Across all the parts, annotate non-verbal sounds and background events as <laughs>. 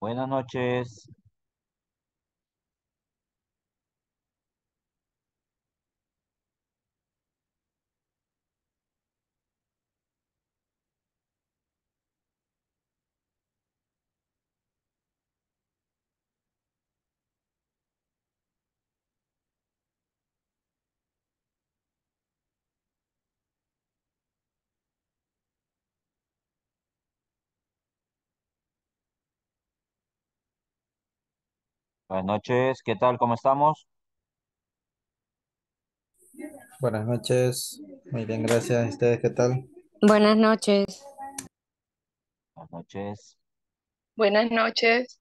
Buenas noches. Buenas noches, ¿qué tal? ¿Cómo estamos? Buenas noches, muy bien, gracias. ¿Ustedes qué tal? Buenas noches. Buenas noches. Buenas noches.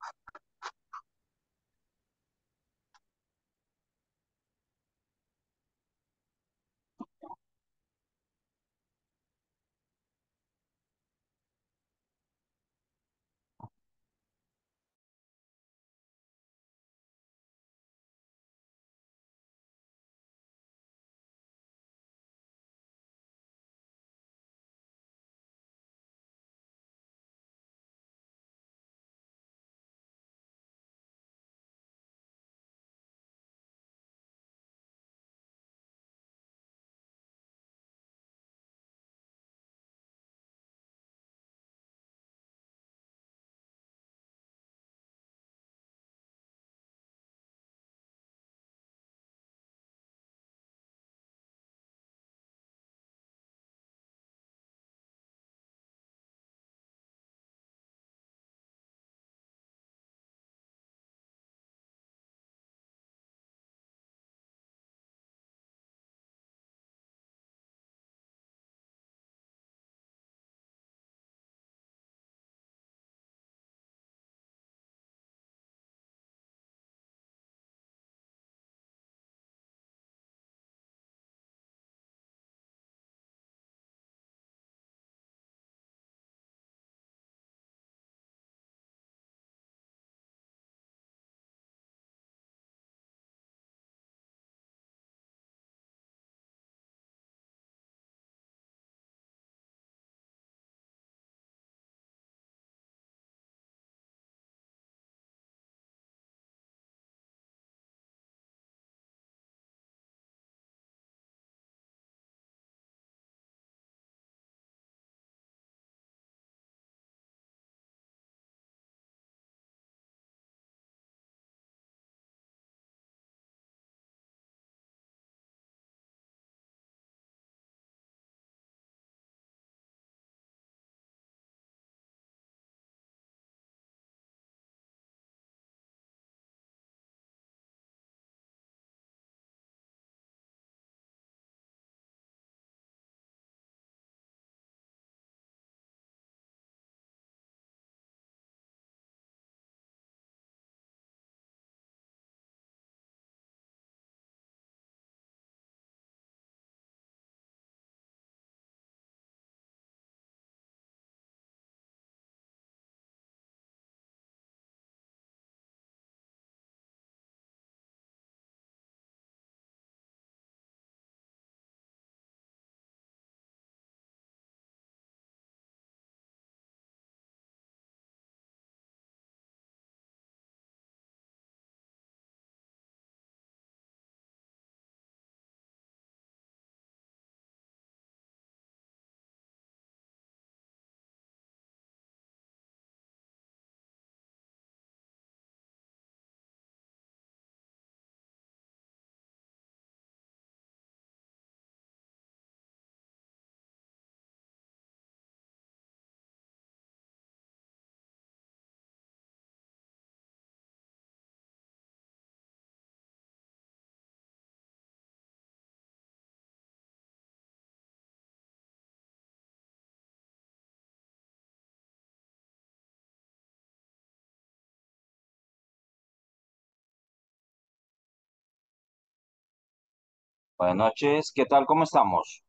Buenas noches, ¿qué tal? ¿Cómo estamos?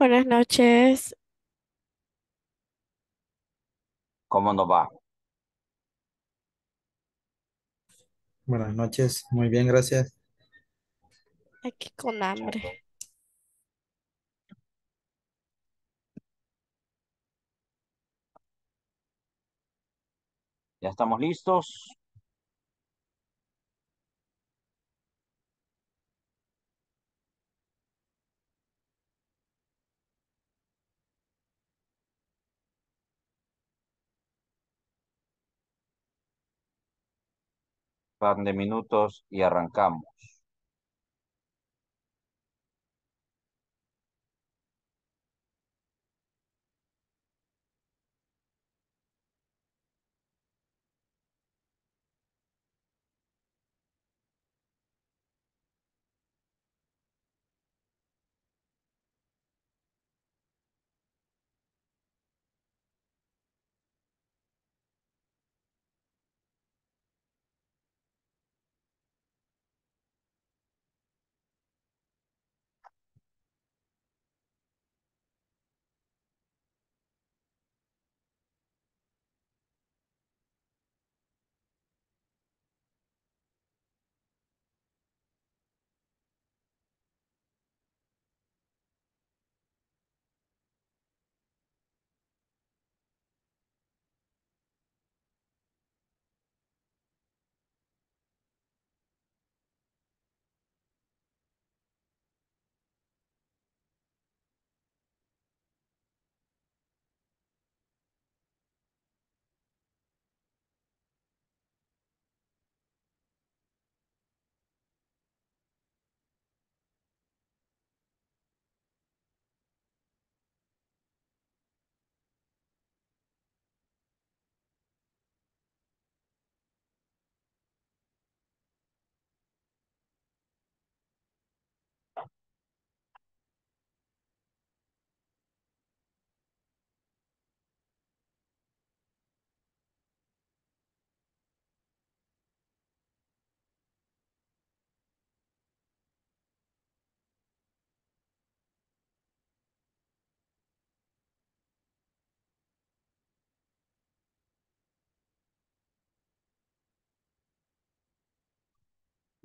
Buenas noches. ¿Cómo nos va? Buenas noches, muy bien, gracias. Aquí con hambre. ¿Ya estamos listos? de minutos y arrancamos.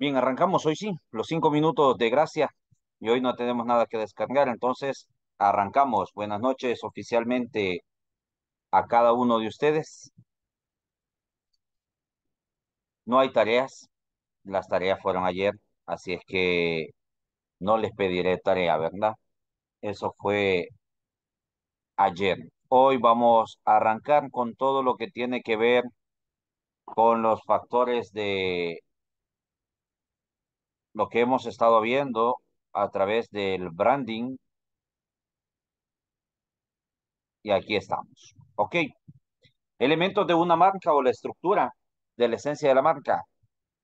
Bien, arrancamos hoy sí, los cinco minutos de gracia y hoy no tenemos nada que descargar, entonces arrancamos. Buenas noches oficialmente a cada uno de ustedes. No hay tareas, las tareas fueron ayer, así es que no les pediré tarea, ¿verdad? Eso fue ayer. Hoy vamos a arrancar con todo lo que tiene que ver con los factores de lo que hemos estado viendo a través del branding. Y aquí estamos. Ok. Elementos de una marca o la estructura de la esencia de la marca.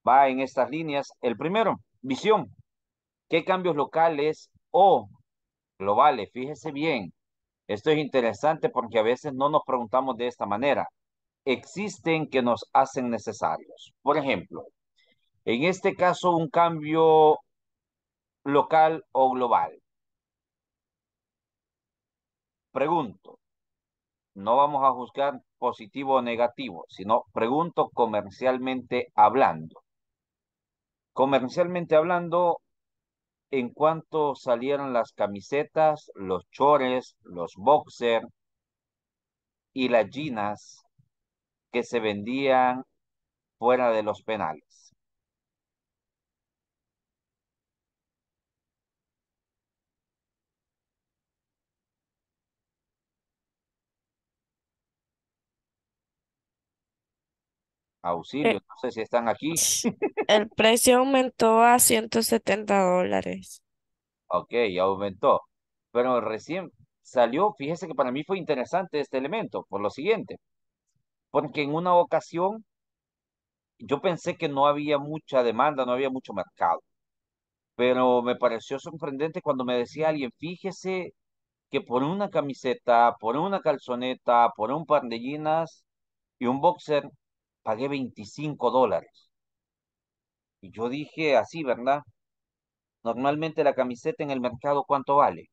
Va en estas líneas. El primero, visión. ¿Qué cambios locales o globales? Fíjese bien. Esto es interesante porque a veces no nos preguntamos de esta manera. Existen que nos hacen necesarios. Por ejemplo, en este caso, un cambio local o global. Pregunto, no vamos a juzgar positivo o negativo, sino pregunto comercialmente hablando. Comercialmente hablando, en cuanto salieron las camisetas, los chores, los boxers y las ginas que se vendían fuera de los penales. Auxilio, eh, no sé si están aquí. <laughs> El precio aumentó a 170 dólares. Ok, aumentó. Pero recién salió, fíjese que para mí fue interesante este elemento, por lo siguiente. Porque en una ocasión yo pensé que no había mucha demanda, no había mucho mercado. Pero me pareció sorprendente cuando me decía alguien, fíjese que por una camiseta, por una calzoneta, por un par de y un boxer, pagué 25 dólares. Y yo dije así, ¿verdad? Normalmente la camiseta en el mercado, ¿cuánto vale?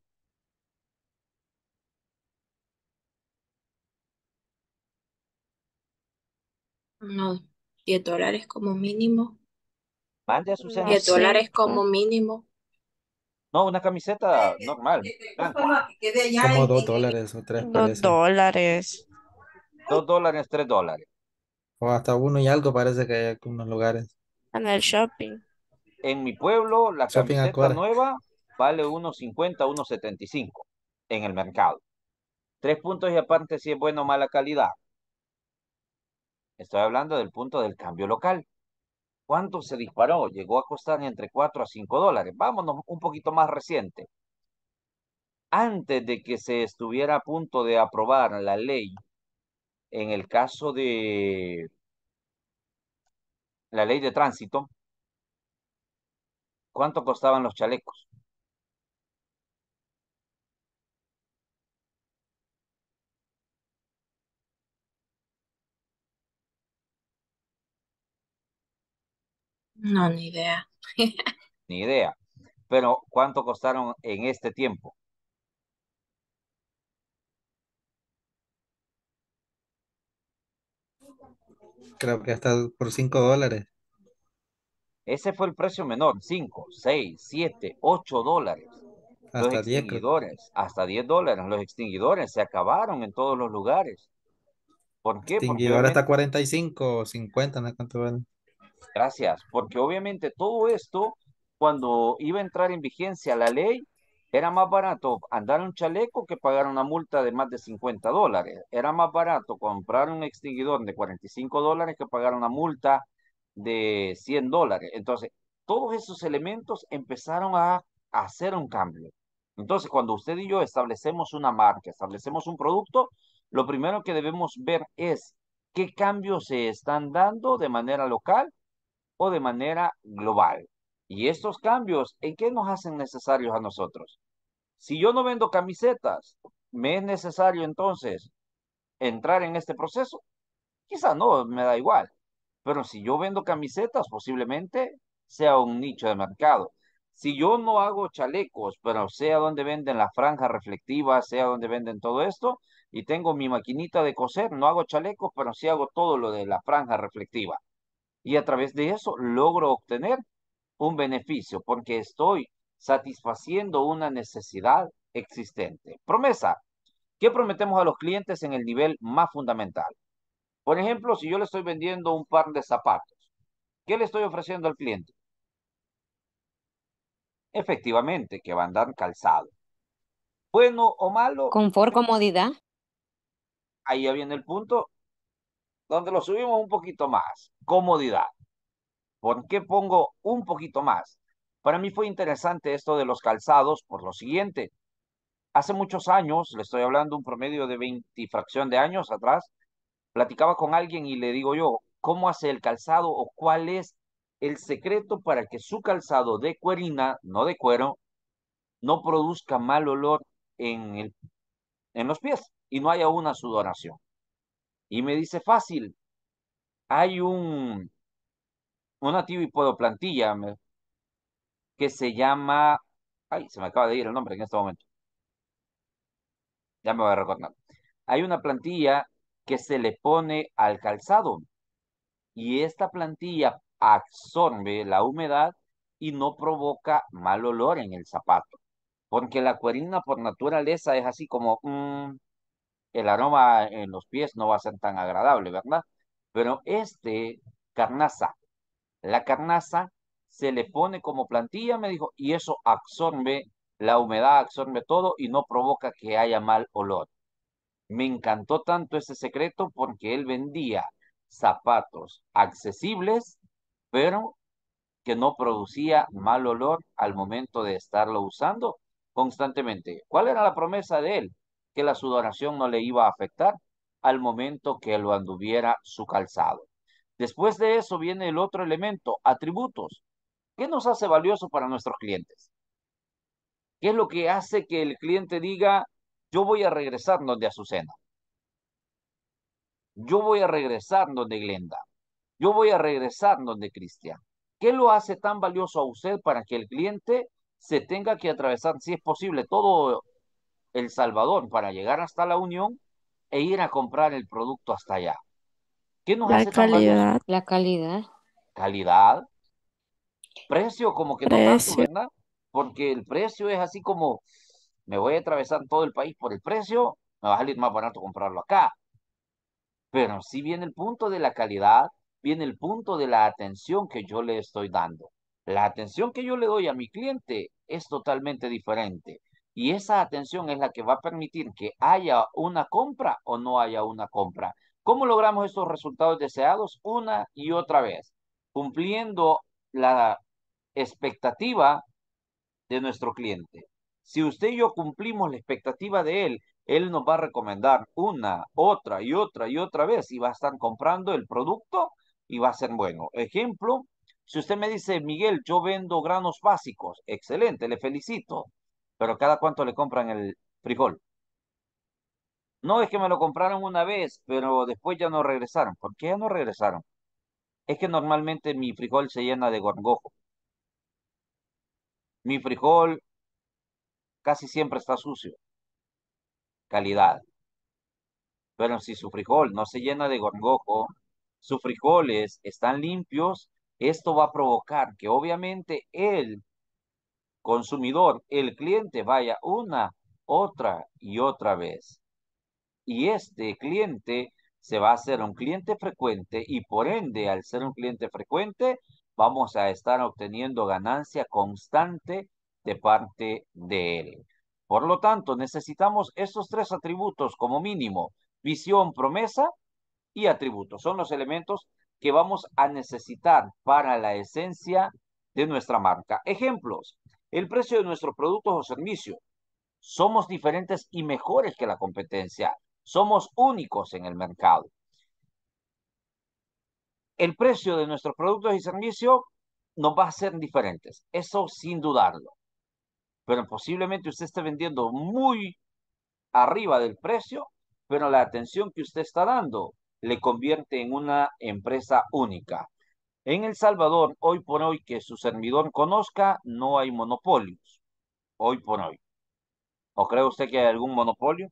No, 10 dólares como mínimo. Mande a 10 dólares como mínimo. No, una camiseta normal. Como 2 dólares o 3. 2 dólares. 2 dólares, 3 dólares. O hasta uno y algo parece que hay algunos lugares. En el shopping. En mi pueblo, la camiseta nueva vale 1.50, 1.75 en el mercado. Tres puntos y aparte si es bueno o mala calidad. Estoy hablando del punto del cambio local. ¿Cuánto se disparó? Llegó a costar entre 4 a 5 dólares. Vámonos un poquito más reciente. Antes de que se estuviera a punto de aprobar la ley en el caso de la ley de tránsito, ¿cuánto costaban los chalecos? No, ni idea. <laughs> ni idea. Pero ¿cuánto costaron en este tiempo? creo que hasta por 5 dólares. Ese fue el precio menor, 5, 6, 7, 8 dólares. hasta 10 dólares hasta 10 dólares. Los extinguidores se acabaron en todos los lugares. ¿Por qué? Extinguidor Porque hasta 45, 50, no cuánto vale. Gracias, porque obviamente todo esto, cuando iba a entrar en vigencia la ley, era más barato andar un chaleco que pagar una multa de más de 50 dólares. Era más barato comprar un extinguidor de 45 dólares que pagar una multa de 100 dólares. Entonces, todos esos elementos empezaron a, hacer un cambio. Entonces, cuando usted y yo establecemos una marca, establecemos un producto, lo primero que debemos ver es qué cambios se están dando de manera local o de manera global. Y estos cambios, ¿en qué nos hacen necesarios a nosotros? Si yo no vendo camisetas, ¿me es necesario entonces entrar en este proceso? Quizá no, me da igual. Pero si yo vendo camisetas, posiblemente sea un nicho de mercado. Si yo no hago chalecos, pero sea donde venden la franja reflectiva sea donde venden todo esto, y tengo mi maquinita de coser, no hago chalecos, pero sí hago todo lo de la franja reflectiva. Y a través de eso logro obtener un beneficio porque estoy satisfaciendo una necesidad existente. Promesa. ¿Qué prometemos a los clientes en el nivel más fundamental? Por ejemplo, si yo le estoy vendiendo un par de zapatos, ¿qué le estoy ofreciendo al cliente? Efectivamente, que van a andar calzado. Bueno o malo. Confort, eh, comodidad. Ahí ya viene el punto donde lo subimos un poquito más. Comodidad. ¿Por qué pongo un poquito más? Para mí fue interesante esto de los calzados por lo siguiente. Hace muchos años, le estoy hablando un promedio de 20 de años atrás, platicaba con alguien y le digo yo, ¿cómo hace el calzado o cuál es el secreto para que su calzado de cuerina, no de cuero, no produzca mal olor en, el, en los pies y no haya una sudoración? Y me dice, fácil, hay un una tipo de plantilla que se llama, ay, se me acaba de ir el nombre en este momento, ya me voy a recordar. Hay una plantilla que se le pone al calzado y esta plantilla absorbe la humedad y no provoca mal olor en el zapato, porque la cuerina por naturaleza es así como, mm, el aroma en los pies no va a ser tan agradable, ¿verdad? Pero este carnaza la carnaza se le pone como plantilla, me dijo, y eso absorbe la humedad, absorbe todo y no provoca que haya mal olor. Me encantó tanto ese secreto porque él vendía zapatos accesibles, pero que no producía mal olor al momento de estarlo usando constantemente. ¿Cuál era la promesa de él? Que la sudoración no le iba a afectar al momento que lo anduviera su calzado. Después de eso viene el otro elemento, atributos. ¿Qué nos hace valioso para nuestros clientes? ¿Qué es lo que hace que el cliente diga, yo voy a regresar donde Azucena? Yo voy a regresar donde Glenda. Yo voy a regresar donde Cristian. ¿Qué lo hace tan valioso a usted para que el cliente se tenga que atravesar, si es posible, todo El Salvador para llegar hasta la Unión e ir a comprar el producto hasta allá? ¿Qué nos la calidad. la calidad. Calidad. Precio, como que no tanto, ¿verdad? Porque el precio es así como, me voy a atravesar todo el país por el precio, me va a salir más barato comprarlo acá. Pero si viene el punto de la calidad, viene el punto de la atención que yo le estoy dando. La atención que yo le doy a mi cliente es totalmente diferente. Y esa atención es la que va a permitir que haya una compra o no haya una compra. ¿Cómo logramos estos resultados deseados una y otra vez? Cumpliendo la expectativa de nuestro cliente. Si usted y yo cumplimos la expectativa de él, él nos va a recomendar una, otra y otra y otra vez y va a estar comprando el producto y va a ser bueno. Ejemplo, si usted me dice, Miguel, yo vendo granos básicos, excelente, le felicito, pero ¿cada cuánto le compran el frijol? No, es que me lo compraron una vez, pero después ya no regresaron. ¿Por qué ya no regresaron? Es que normalmente mi frijol se llena de gorgojo. Mi frijol casi siempre está sucio. Calidad. Pero si su frijol no se llena de gorgojo, sus frijoles están limpios, esto va a provocar que obviamente el consumidor, el cliente vaya una, otra y otra vez y este cliente se va a hacer un cliente frecuente y por ende, al ser un cliente frecuente, vamos a estar obteniendo ganancia constante de parte de él. Por lo tanto, necesitamos estos tres atributos como mínimo, visión, promesa y atributos. Son los elementos que vamos a necesitar para la esencia de nuestra marca. Ejemplos, el precio de nuestros productos o servicios. Somos diferentes y mejores que la competencia. Somos únicos en el mercado. El precio de nuestros productos y servicios nos va a ser diferente. eso sin dudarlo. Pero posiblemente usted esté vendiendo muy arriba del precio, pero la atención que usted está dando le convierte en una empresa única. En El Salvador, hoy por hoy, que su servidor conozca, no hay monopolios. Hoy por hoy. ¿O cree usted que hay algún monopolio?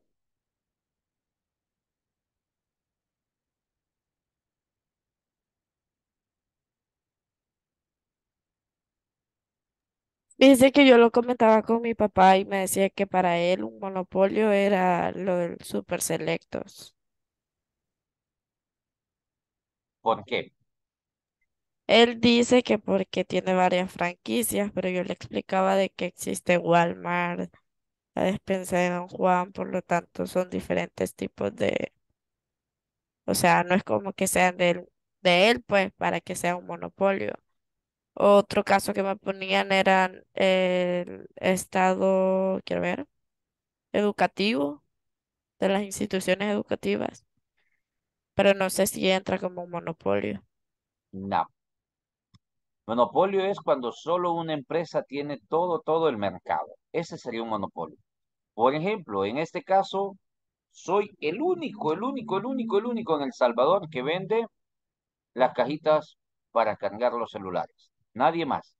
Dice que yo lo comentaba con mi papá y me decía que para él un monopolio era lo del super selectos. ¿Por qué? Él dice que porque tiene varias franquicias, pero yo le explicaba de que existe Walmart, la despensa de Don Juan, por lo tanto son diferentes tipos de, o sea, no es como que sean de, de él, pues, para que sea un monopolio. Otro caso que me ponían era el estado, quiero ver, educativo de las instituciones educativas, pero no sé si entra como un monopolio. No. Monopolio es cuando solo una empresa tiene todo, todo el mercado. Ese sería un monopolio. Por ejemplo, en este caso, soy el único, el único, el único, el único en El Salvador que vende las cajitas para cargar los celulares nadie más.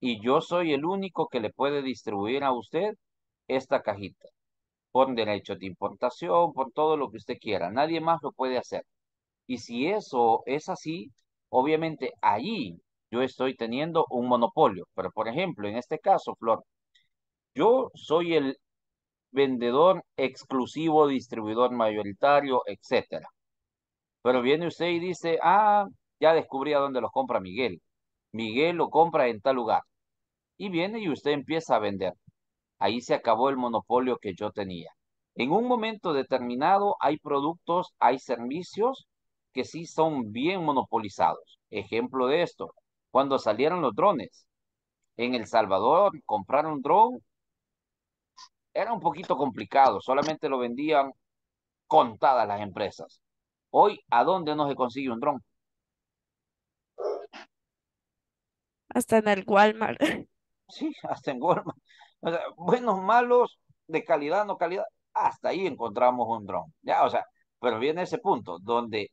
Y yo soy el único que le puede distribuir a usted esta cajita, por derecho de importación, por todo lo que usted quiera. Nadie más lo puede hacer. Y si eso es así, obviamente allí yo estoy teniendo un monopolio. Pero, por ejemplo, en este caso, Flor, yo soy el vendedor exclusivo, distribuidor mayoritario, etcétera. Pero viene usted y dice, ah, ya descubrí a dónde los compra Miguel. Miguel lo compra en tal lugar. Y viene y usted empieza a vender. Ahí se acabó el monopolio que yo tenía. En un momento determinado hay productos, hay servicios que sí son bien monopolizados. Ejemplo de esto, cuando salieron los drones. En El Salvador comprar un dron era un poquito complicado, solamente lo vendían contadas las empresas. Hoy, ¿a dónde no se consigue un dron? Hasta en el Walmart. <laughs> Sí, hasta en Walmart. buenos, malos, de calidad, no calidad, hasta ahí encontramos un dron. Ya, o sea, pero viene ese punto donde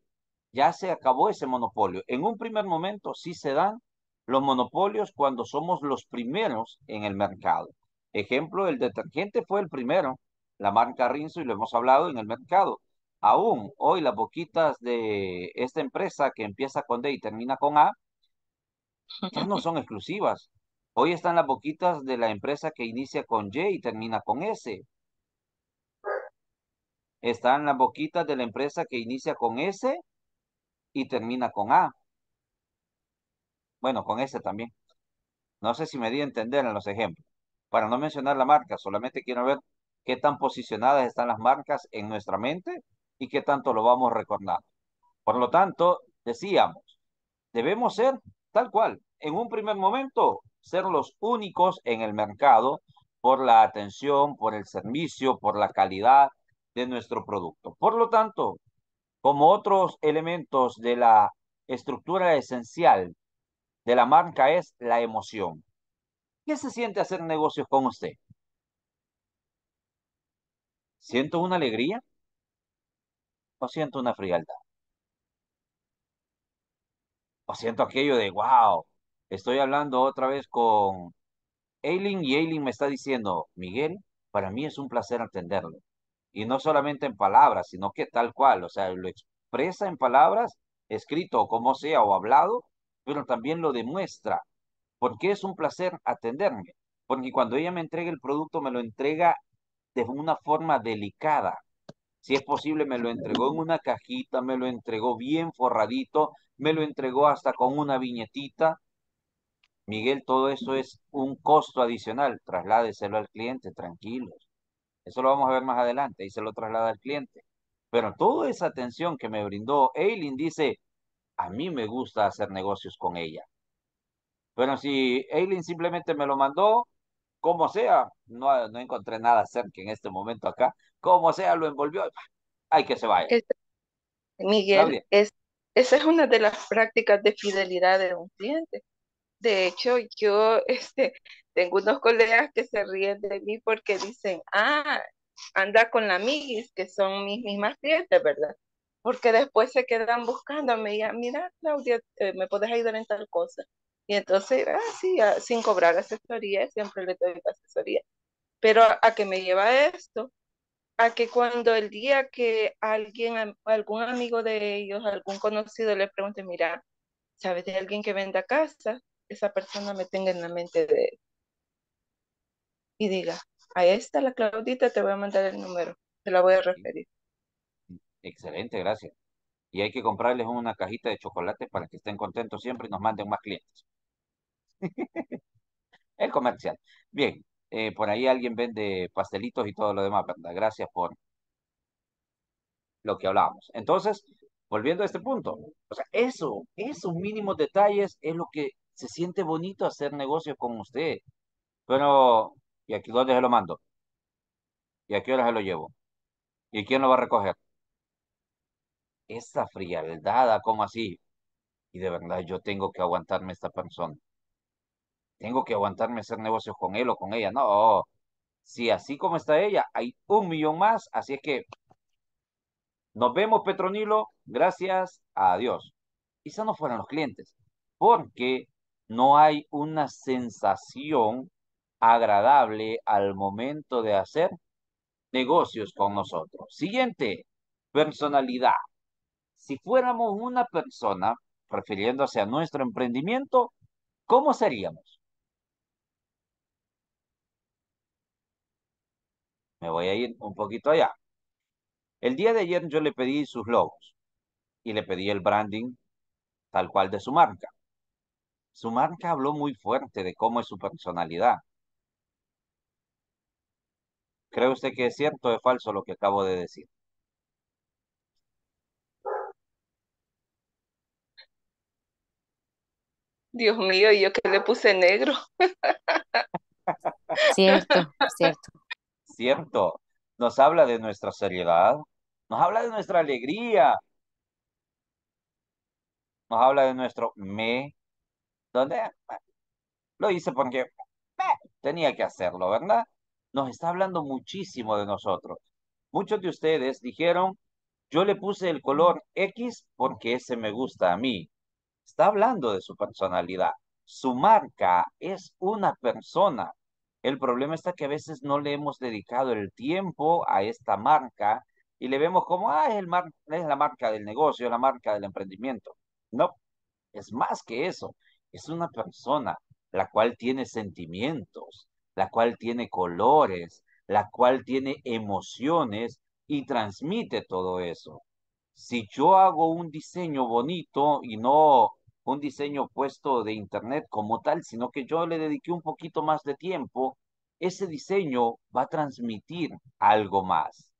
ya se acabó ese monopolio. En un primer momento sí se dan los monopolios cuando somos los primeros en el mercado. Ejemplo, el detergente fue el primero, la marca Rinso, y lo hemos hablado en el mercado. Aún hoy las boquitas de esta empresa que empieza con D y termina con A no son <laughs> exclusivas. Hoy están las boquitas de la empresa que inicia con Y y termina con S. Están las boquitas de la empresa que inicia con S y termina con A. Bueno, con S también. No sé si me di a entender en los ejemplos. Para no mencionar la marca, solamente quiero ver qué tan posicionadas están las marcas en nuestra mente y qué tanto lo vamos recordando. Por lo tanto, decíamos, debemos ser tal cual, en un primer momento, ser los únicos en el mercado por la atención, por el servicio, por la calidad de nuestro producto. Por lo tanto, como otros elementos de la estructura esencial de la marca es la emoción. ¿Qué se siente hacer negocios con usted? ¿Siento una alegría o siento una frialdad? o siento aquello de, wow, estoy hablando otra vez con Eileen y Eileen me está diciendo, Miguel, para mí es un placer atenderlo. Y no solamente en palabras, sino que tal cual, o sea, lo expresa en palabras, escrito o como sea, o hablado, pero también lo demuestra, porque es un placer atenderme, porque cuando ella me entrega el producto, me lo entrega de una forma delicada. Si es posible, me lo entregó en una cajita, me lo entregó bien forradito, me lo entregó hasta con una viñetita. Miguel, todo eso es un costo adicional, trasládeselo al cliente, tranquilo, Eso lo vamos a ver más adelante, y se lo traslada al cliente. Pero toda esa atención que me brindó Eileen dice, a mí me gusta hacer negocios con ella. Pero si Eileen simplemente me lo mandó, como sea, no, no encontré nada cerca en este momento acá, como sea, lo envolvió, hay que se vaya. Este, Miguel, es este, esa es una de las prácticas de fidelidad de un cliente. De hecho, yo este, tengo unos colegas que se ríen de mí porque dicen, ah, anda con la mis que son mis mismas clientes, ¿verdad? Porque después se quedan buscándome y ah, mira, Claudia, eh, ¿me puedes ayudar en tal cosa? Y entonces, ah, sí, ah, sin cobrar asesoría, siempre le doy asesoría. Pero a, a qué me lleva esto? a que cuando el día que alguien, algún amigo de ellos, algún conocido le pregunte, mira, ¿sabes de alguien que venda casa? Esa persona me tenga en la mente de él. Y diga, ahí está la Claudita, te voy a mandar el número, te la voy a referir. Mm, excelente, gracias. Y hay que comprarles una cajita de chocolate para que estén contentos siempre y nos manden más clientes. <laughs> el comercial. Bien, eh, por ahí alguien vende pastelitos y todo lo demás, ¿verdad? Gracias por lo que hablábamos. Entonces, volviendo a este punto, o sea, eso, esos mínimos detalles es lo que se siente bonito hacer negocio con usted. Pero, ¿y aquí dónde se lo mando? ¿Y a qué hora se lo llevo? ¿Y quién lo va a recoger? Esa frialdad, ¿cómo así? Y de verdad yo tengo que aguantarme esta persona tengo que aguantarme hacer negocios con él o con ella. No, oh, si así como está ella, hay un millón más. Así es que nos vemos, Petronilo. Gracias. Adiós. Quizá no fueran los clientes, porque no hay una sensación agradable al momento de hacer negocios con nosotros. Siguiente, personalidad. Si fuéramos una persona, refiriéndose a nuestro emprendimiento, ¿cómo seríamos? Me voy a ir un poquito allá. El día de ayer yo le pedí sus logos y le pedí el branding tal cual de su marca. Su marca habló muy fuerte de cómo es su personalidad. ¿Cree usted que es cierto o es falso lo que acabo de decir? Dios mío, yo que le puse negro? cierto, cierto cierto, nos habla de nuestra seriedad, nos habla de nuestra alegría, nos habla de nuestro me, dónde lo hice porque tenía que hacerlo, ¿verdad? Nos está hablando muchísimo de nosotros. Muchos de ustedes dijeron, yo le puse el color X porque ese me gusta a mí. Está hablando de su personalidad. Su marca es una persona. El problema está que a veces no le hemos dedicado el tiempo a esta marca y le vemos como, ah, es, la marca del negocio, la marca del emprendimiento. No, es más que eso. Es una persona la cual tiene sentimientos, la cual tiene colores, la cual tiene emociones y transmite todo eso. Si yo hago un diseño bonito y no un diseño puesto de Internet como tal, sino que yo le dediqué un poquito más de tiempo, ese diseño va a transmitir algo más.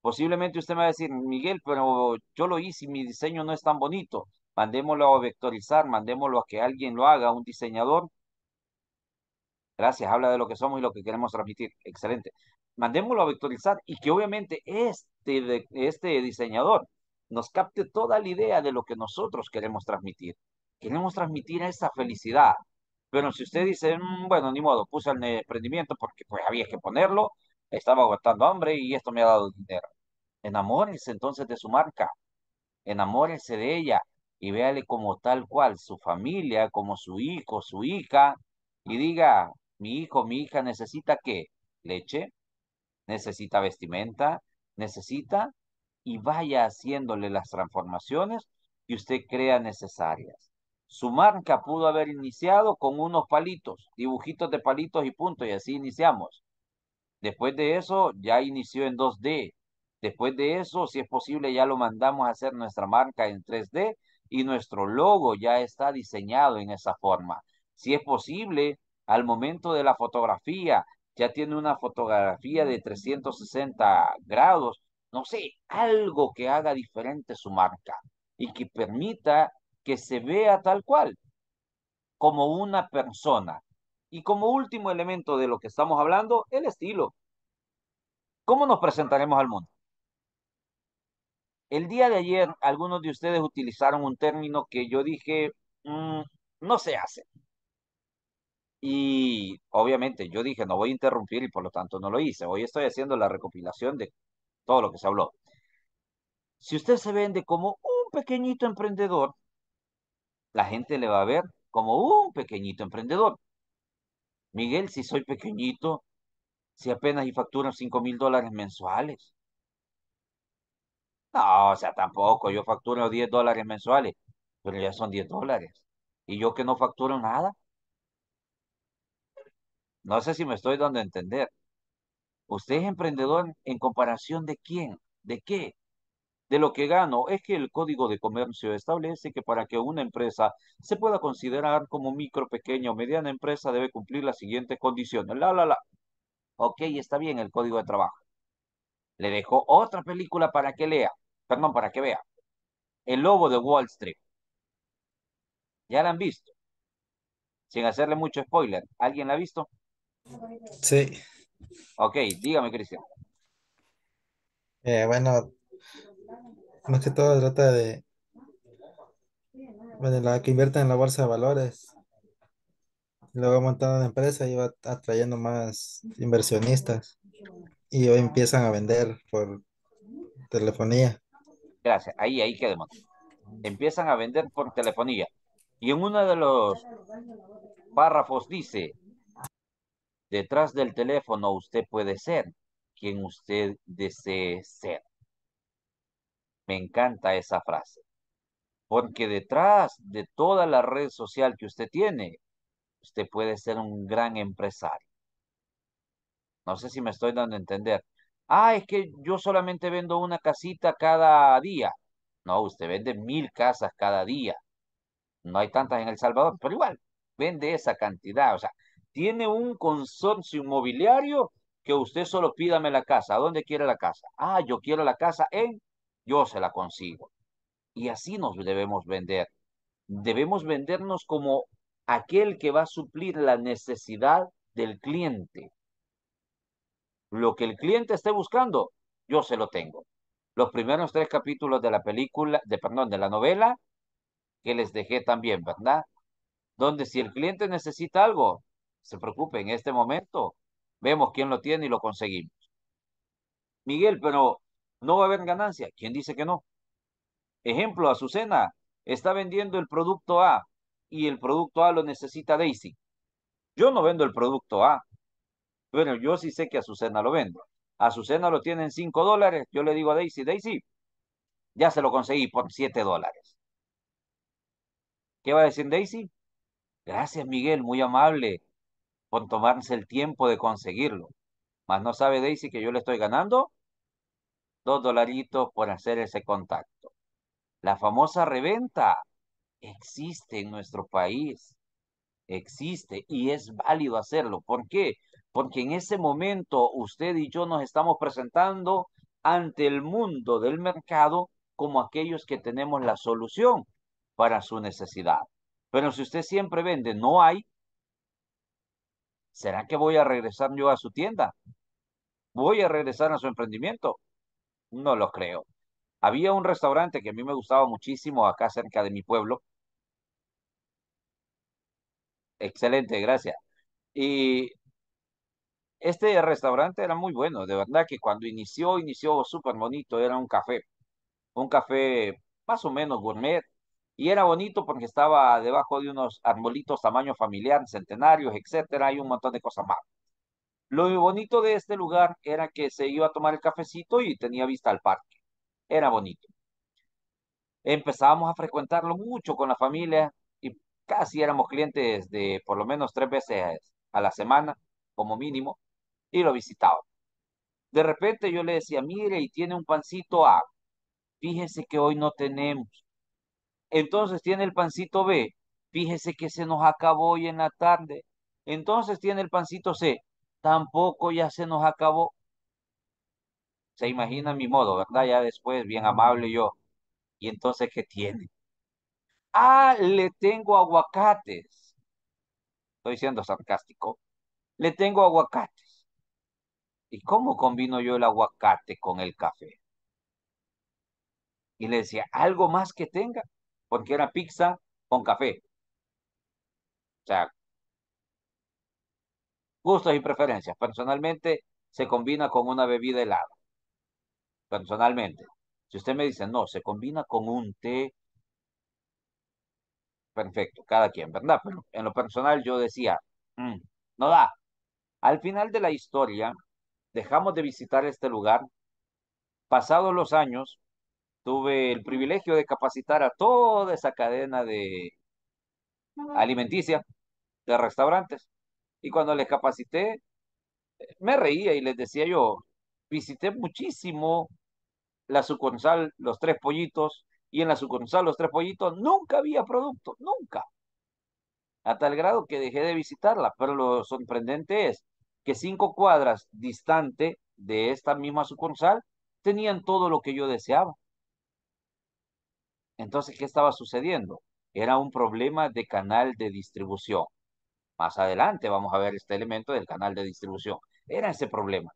Posiblemente usted me va a decir, Miguel, pero yo lo hice y mi diseño no es tan bonito. Mandémoslo a vectorizar, mandémoslo a que alguien lo haga, un diseñador. Gracias, habla de lo que somos y lo que queremos transmitir. Excelente. Mandémoslo a vectorizar y que obviamente este, este diseñador nos capte toda la idea de lo que nosotros queremos transmitir. Queremos transmitir esa felicidad. Pero si usted dice, mm, bueno, ni modo, puse el emprendimiento porque pues había que ponerlo, estaba agotando hambre y esto me ha dado dinero. Enamórense entonces de su marca, enamórense de ella y véale como tal cual, su familia, como su hijo, su hija, y diga, mi hijo, mi hija necesita qué? Leche, necesita vestimenta, necesita y vaya haciéndole las transformaciones que usted crea necesarias. Su marca pudo haber iniciado con unos palitos, dibujitos de palitos y punto, y así iniciamos. Después de eso, ya inició en 2D. Después de eso, si es posible, ya lo mandamos a hacer nuestra marca en 3D y nuestro logo ya está diseñado en esa forma. Si es posible, al momento de la fotografía, ya tiene una fotografía de 360 grados no sé, algo que haga diferente su marca y que permita que se vea tal cual, como una persona. Y como último elemento de lo que estamos hablando, el estilo. ¿Cómo nos presentaremos al mundo? El día de ayer, algunos de ustedes utilizaron un término que yo dije, mm, no se hace. Y obviamente yo dije, no voy a interrumpir y por lo tanto no lo hice. Hoy estoy haciendo la recopilación de todo lo que se habló. Si usted se vende como un pequeñito emprendedor, la gente le va a ver como un pequeñito emprendedor. Miguel, si soy pequeñito, si apenas y facturo 5 mil dólares mensuales. No, o sea, tampoco, yo facturo 10 dólares mensuales, pero ya son 10 dólares. ¿Y yo que no facturo nada? No sé si me estoy dando a entender. Usted es emprendedor en comparación de quién, de qué, de lo que gano. Es que el Código de Comercio establece que para que una empresa se pueda considerar como micro, pequeña o mediana empresa debe cumplir las siguientes condiciones. La, la, la. Ok, está bien el Código de Trabajo. Le dejo otra película para que lea, perdón, para que vea. El Lobo de Wall Street. Ya la han visto. Sin hacerle mucho spoiler. ¿Alguien la ha visto? Sí. Ok, dígame, Cristian. Eh, bueno, más que todo trata de bueno, la que invierte en la bolsa de valores. Luego montando una empresa y va atrayendo más inversionistas. Y hoy empiezan a vender por telefonía. Gracias, ahí, ahí quedamos. Empiezan a vender por telefonía. Y en uno de los párrafos dice, Detrás del teléfono usted puede ser quien usted desee ser. Me encanta esa frase. Porque detrás de toda la red social que usted tiene, usted puede ser un gran empresario. No sé si me estoy dando a entender. Ah, es que yo solamente vendo una casita cada día. No, usted vende mil casas cada día. No hay tantas en El Salvador, pero igual, vende esa cantidad. O sea, tiene un consorcio inmobiliario que usted solo pídame la casa. ¿A dónde quiere la casa? Ah, yo quiero la casa en, yo se la consigo. Y así nos debemos vender. Debemos vendernos como aquel que va a suplir la necesidad del cliente. Lo que el cliente esté buscando, yo se lo tengo. Los primeros tres capítulos de la película, de perdón, de la novela, que les dejé también, ¿verdad? Donde si el cliente necesita algo, se preocupe, en este momento vemos quién lo tiene y lo conseguimos. Miguel, pero no va a haber ganancia. ¿Quién dice que no? Ejemplo, Azucena está vendiendo el producto A y el producto A lo necesita Daisy. Yo no vendo el producto A. Bueno, yo sí sé que Azucena lo vendo. Azucena lo tiene en 5 dólares. Yo le digo a Daisy, Daisy, ya se lo conseguí por 7 dólares. ¿Qué va a decir Daisy? Gracias, Miguel, muy amable por tomarse el tiempo de conseguirlo. Más no sabe Daisy que yo le estoy ganando dos dolaritos por hacer ese contacto. La famosa reventa existe en nuestro país. Existe y es válido hacerlo. ¿Por qué? Porque en ese momento usted y yo nos estamos presentando ante el mundo del mercado como aquellos que tenemos la solución para su necesidad. Pero si usted siempre vende, no hay, ¿será que voy a regresar yo a su tienda? ¿Voy a regresar a su emprendimiento? No lo creo. Había un restaurante que a mí me gustaba muchísimo acá cerca de mi pueblo. Excelente, gracias. Y este restaurante era muy bueno, de verdad que cuando inició, inició súper bonito, era un café, un café más o menos gourmet, y era bonito porque estaba debajo de unos arbolitos tamaño familiar, centenarios, etcétera, y un montón de cosas más. Lo bonito de este lugar era que se iba a tomar el cafecito y tenía vista al parque. Era bonito. Empezábamos a frecuentarlo mucho con la familia y casi éramos clientes de por lo menos tres veces a la semana, como mínimo, y lo visitábamos. De repente yo le decía, mire, y tiene un pancito a... Fíjense que hoy no tenemos entonces tiene el pancito B. Fíjese que se nos acabó hoy en la tarde. Entonces tiene el pancito C. Tampoco ya se nos acabó. Se imagina mi modo, ¿verdad? Ya después, bien amable yo. ¿Y entonces qué tiene? Ah, le tengo aguacates. Estoy siendo sarcástico. Le tengo aguacates. ¿Y cómo combino yo el aguacate con el café? Y le decía, ¿algo más que tenga? porque era pizza con café. O sea, gustos y preferencias. Personalmente se combina con una bebida helada. Personalmente. Si usted me dice, no, se combina con un té, perfecto, cada quien, ¿verdad? Pero en lo personal yo decía, mm, no da. Al final de la historia, dejamos de visitar este lugar. Pasados los años, tuve el privilegio de capacitar a toda esa cadena de alimenticia, de restaurantes. Y cuando les capacité, me reía y les decía yo, visité muchísimo la sucursal Los Tres Pollitos y en la sucursal Los Tres Pollitos nunca había producto, nunca. A tal grado que dejé de visitarla, pero lo sorprendente es que cinco cuadras distante de esta misma sucursal tenían todo lo que yo deseaba. Entonces, ¿qué estaba sucediendo? Era un problema de canal de distribución. Más adelante vamos a ver este elemento del canal de distribución. Era ese problema.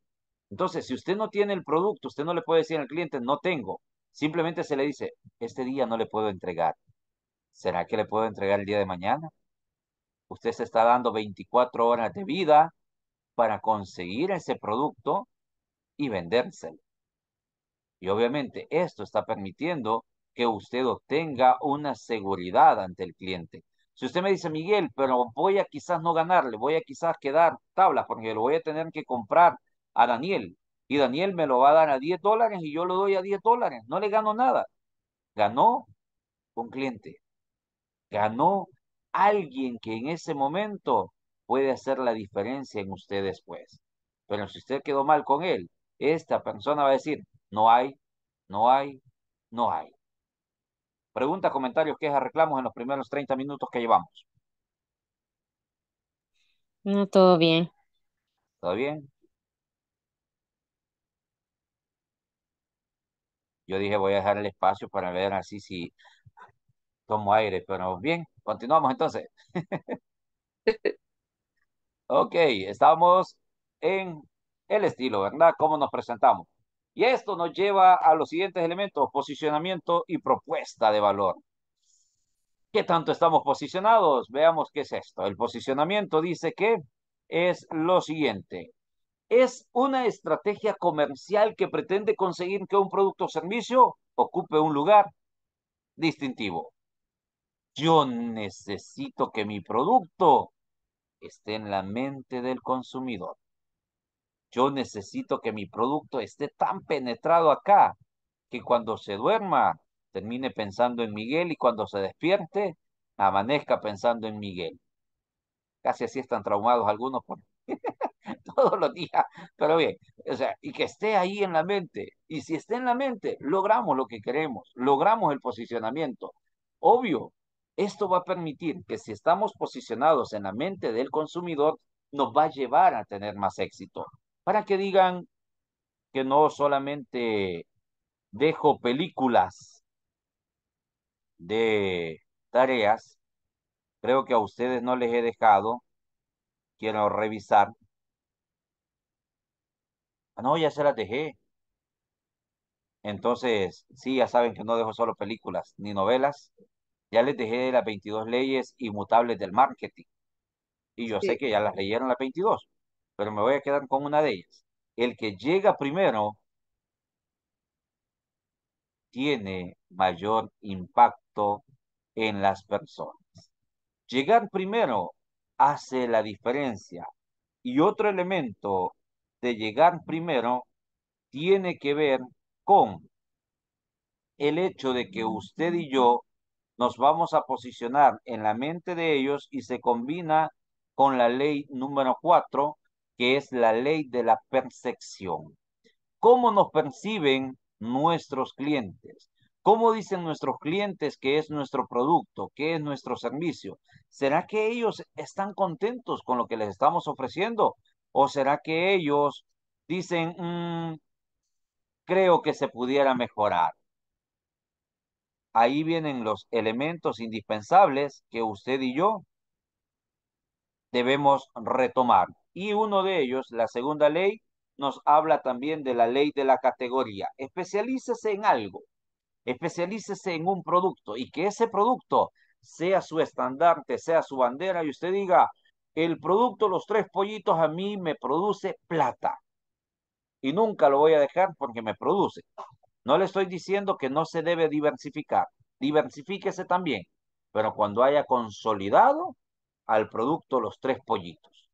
Entonces, si usted no tiene el producto, usted no le puede decir al cliente, no tengo. Simplemente se le dice, este día no le puedo entregar. ¿Será que le puedo entregar el día de mañana? Usted se está dando 24 horas de vida para conseguir ese producto y vendérselo. Y obviamente esto está permitiendo que usted obtenga una seguridad ante el cliente. Si usted me dice, Miguel, pero voy a quizás no ganarle, voy a quizás quedar tablas porque lo voy a tener que comprar a Daniel y Daniel me lo va a dar a 10 dólares y yo lo doy a 10 dólares, no le gano nada. Ganó un cliente, ganó alguien que en ese momento puede hacer la diferencia en usted después. Pero si usted quedó mal con él, esta persona va a decir, no hay, no hay, no hay. Preguntas, comentarios, quejas, reclamos en los primeros 30 minutos que llevamos. No, todo bien. ¿Todo bien? Yo dije, voy a dejar el espacio para ver así si tomo aire, pero bien, continuamos entonces. <laughs> ok, estamos en el estilo, ¿verdad? ¿Cómo nos presentamos? Y esto nos lleva a los siguientes elementos, posicionamiento y propuesta de valor. ¿Qué tanto estamos posicionados? Veamos qué es esto. El posicionamiento dice que es lo siguiente. Es una estrategia comercial que pretende conseguir que un producto o servicio ocupe un lugar distintivo. Yo necesito que mi producto esté en la mente del consumidor. Yo necesito que mi producto esté tan penetrado acá que cuando se duerma termine pensando en Miguel y cuando se despierte amanezca pensando en Miguel. Casi así están traumados algunos <laughs> todos los días, pero bien, o sea, y que esté ahí en la mente. Y si esté en la mente, logramos lo que queremos, logramos el posicionamiento. Obvio, esto va a permitir que si estamos posicionados en la mente del consumidor, nos va a llevar a tener más éxito para que digan que no solamente dejo películas de tareas, creo que a ustedes no les he dejado, quiero revisar. Ah, no, ya se las dejé. Entonces, sí, ya saben que no dejo solo películas ni novelas. Ya les dejé las 22 leyes inmutables del marketing. Y yo sé que ya las leyeron las 22 pero me voy a quedar con una de ellas. El que llega primero tiene mayor impacto en las personas. Llegar primero hace la diferencia. Y otro elemento de llegar primero tiene que ver con el hecho de que usted y yo nos vamos a posicionar en la mente de ellos y se combina con la ley número 4 que es la ley de la percepción. ¿Cómo nos perciben nuestros clientes? ¿Cómo dicen nuestros clientes que es nuestro producto, que es nuestro servicio? ¿Será que ellos están contentos con lo que les estamos ofreciendo? ¿O será que ellos dicen, mm, creo que se pudiera mejorar? Ahí vienen los elementos indispensables que usted y yo debemos retomar. Y uno de ellos, la segunda ley, nos habla también de la ley de la categoría. Especialícese en algo, especialícese en un producto y que ese producto sea su estandarte, sea su bandera y usted diga, el producto Los Tres Pollitos a mí me produce plata y nunca lo voy a dejar porque me produce. No le estoy diciendo que no se debe diversificar, diversifíquese también, pero cuando haya consolidado al producto Los Tres Pollitos.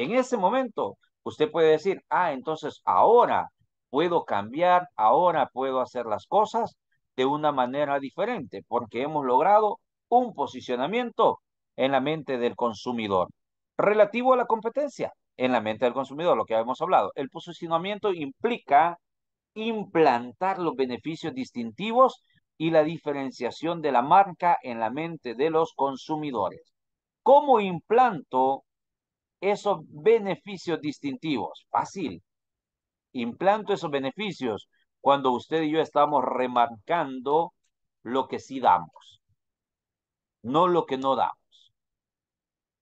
En ese momento, usted puede decir, ah, entonces ahora puedo cambiar, ahora puedo hacer las cosas de una manera diferente, porque hemos logrado un posicionamiento en la mente del consumidor. Relativo a la competencia, en la mente del consumidor, lo que habíamos hablado, el posicionamiento implica implantar los beneficios distintivos y la diferenciación de la marca en la mente de los consumidores. ¿Cómo implanto esos beneficios distintivos. Fácil. Implanto esos beneficios cuando usted y yo estamos remarcando lo que sí damos, no lo que no damos.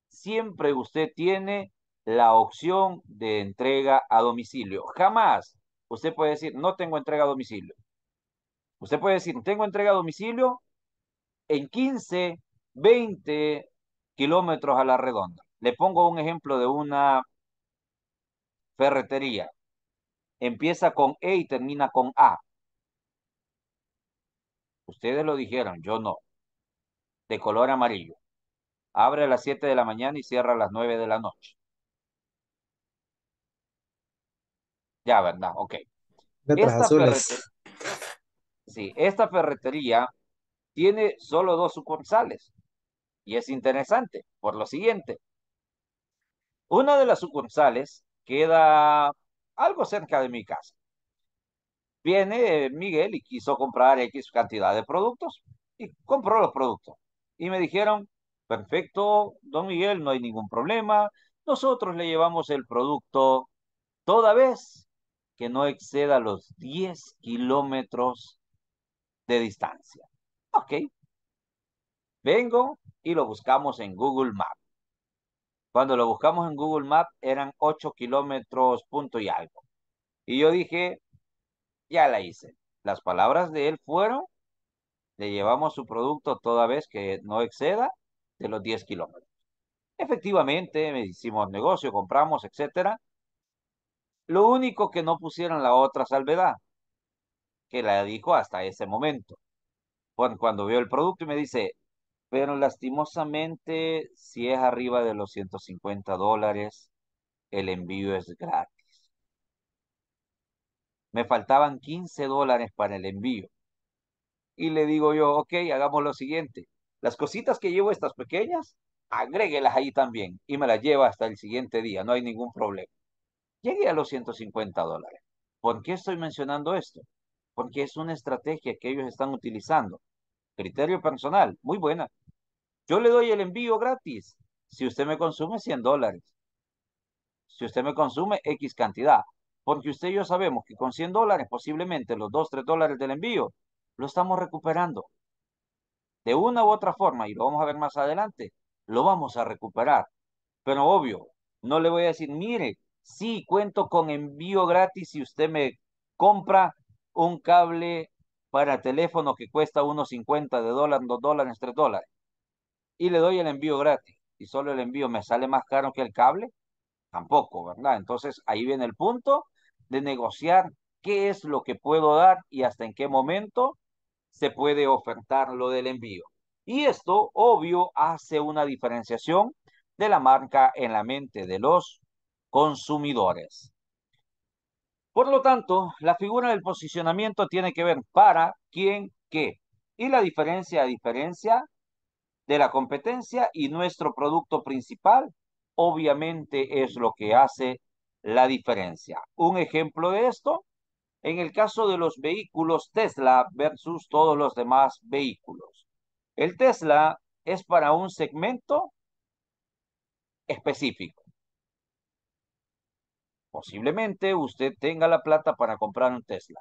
Siempre usted tiene la opción de entrega a domicilio. Jamás usted puede decir, no tengo entrega a domicilio. Usted puede decir, tengo entrega a domicilio en 15, 20 kilómetros a la redonda. Le pongo un ejemplo de una ferretería. Empieza con E y termina con A. Ustedes lo dijeron, yo no. De color amarillo. Abre a las 7 de la mañana y cierra a las 9 de la noche. Ya, ¿verdad? Ok. Esta sí, esta ferretería tiene solo dos sucursales. Y es interesante por lo siguiente. Una de las sucursales queda algo cerca de mi casa. Viene eh, Miguel y quiso comprar X cantidad de productos y compró los productos. Y me dijeron, perfecto, don Miguel, no hay ningún problema. Nosotros le llevamos el producto toda vez que no exceda los 10 kilómetros de distancia. Ok. Vengo y lo buscamos en Google Maps. Cuando lo buscamos en Google Maps eran 8 kilómetros punto y algo. Y yo dije, ya la hice. Las palabras de él fueron, le llevamos su producto toda vez que no exceda de los 10 kilómetros. Efectivamente, me hicimos negocio, compramos, etcétera. Lo único que no pusieron la otra salvedad, que la dijo hasta ese momento. Cuando, cuando vio el producto y me dice, pero lastimosamente si es arriba de los 150 dólares, el envío es gratis. Me faltaban 15 dólares para el envío. Y le digo yo, ok, hagamos lo siguiente. Las cositas que llevo estas pequeñas, agréguelas ahí también y me las lleva hasta el siguiente día, no hay ningún problema. Llegué a los 150 dólares. ¿Por qué estoy mencionando esto? Porque es una estrategia que ellos están utilizando criterio personal, muy buena. Yo le doy el envío gratis si usted me consume 100 dólares. Si usted me consume X cantidad. Porque usted y yo sabemos que con 100 dólares, posiblemente los 2, 3 dólares del envío, lo estamos recuperando. De una u otra forma, y lo vamos a ver más adelante, lo vamos a recuperar. Pero obvio, no le voy a decir, mire, sí cuento con envío gratis si usted me compra un cable para teléfono que cuesta unos 50 de dólar, 2 dólares, 3 dólares. Y le doy el envío gratis. Y solo el envío me sale más caro que el cable. Tampoco, ¿verdad? Entonces ahí viene el punto de negociar qué es lo que puedo dar y hasta en qué momento se puede ofertar lo del envío. Y esto, obvio, hace una diferenciación de la marca en la mente de los consumidores. Por lo tanto, la figura del posicionamiento tiene que ver para, quién, qué. Y la diferencia a diferencia de la competencia y nuestro producto principal, obviamente es lo que hace la diferencia. Un ejemplo de esto, en el caso de los vehículos Tesla versus todos los demás vehículos. El Tesla es para un segmento específico. Posiblemente usted tenga la plata para comprar un Tesla,